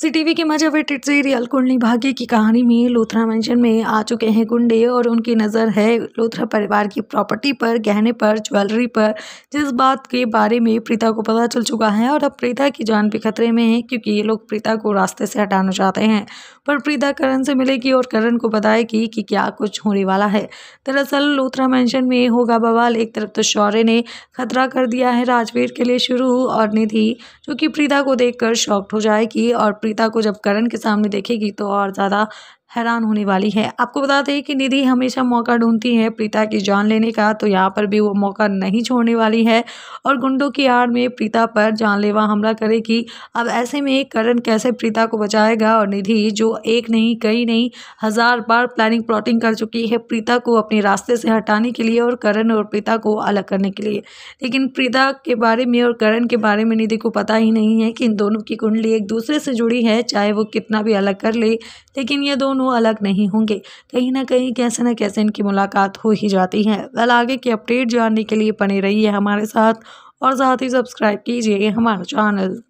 सी TV के मजावेटेड serial कुंडली भाग्य की कहानी में लोथरा मेंशन में आ चुके हैं कुंडे और उनकी नज़र है लोथरा परिवार की प्रॉपर्टी पर गहने पर ज्वेलरी पर जिस बात के बारे में प्रीता को पता चल चुका है और अब प्रीता की जान भी खतरे में है क्योंकि ये लोग प्रीता को रास्ते से हटाना चाहते हैं पर प्रीता करण से मिलेगी और करण को बताएगी कि क्या कुछ होने वाला है दरअसल लोथरा मैंशन में होगा बवाल एक तरफ तो शौर्य ने खतरा कर दिया है राजवीर के लिए शुरू और निधि जो कि प्रीता को देख कर हो जाएगी और प्रीता को जब करण के सामने देखेगी तो और ज़्यादा हैरान होने वाली है आपको बताते हैं कि निधि हमेशा मौका ढूंढती है प्रीता की जान लेने का तो यहाँ पर भी वो मौका नहीं छोड़ने वाली है और गुंडों की आड़ में प्रीता पर जानलेवा हमला करेगी अब ऐसे में करण कैसे प्रीता को बचाएगा और निधि जो एक नहीं कई नहीं हज़ार बार प्लानिंग प्लॉटिंग कर चुकी है प्रीता को अपने रास्ते से हटाने के लिए और करण और प्रीता को अलग करने के लिए लेकिन प्रीता के बारे में और करण के बारे में निधि को पता ही नहीं है कि इन दोनों की कुंडली एक दूसरे से जुड़ी है चाहे वो कितना भी अलग कर ले लेकिन ये दोनों दोनों अलग नहीं होंगे कहीं ना कहीं कैसे ना कैसे इनकी मुलाकात हो ही जाती है वेल आगे की अपडेट जानने के लिए बने रहिए हमारे साथ और साथ ही सब्सक्राइब कीजिए हमारा चैनल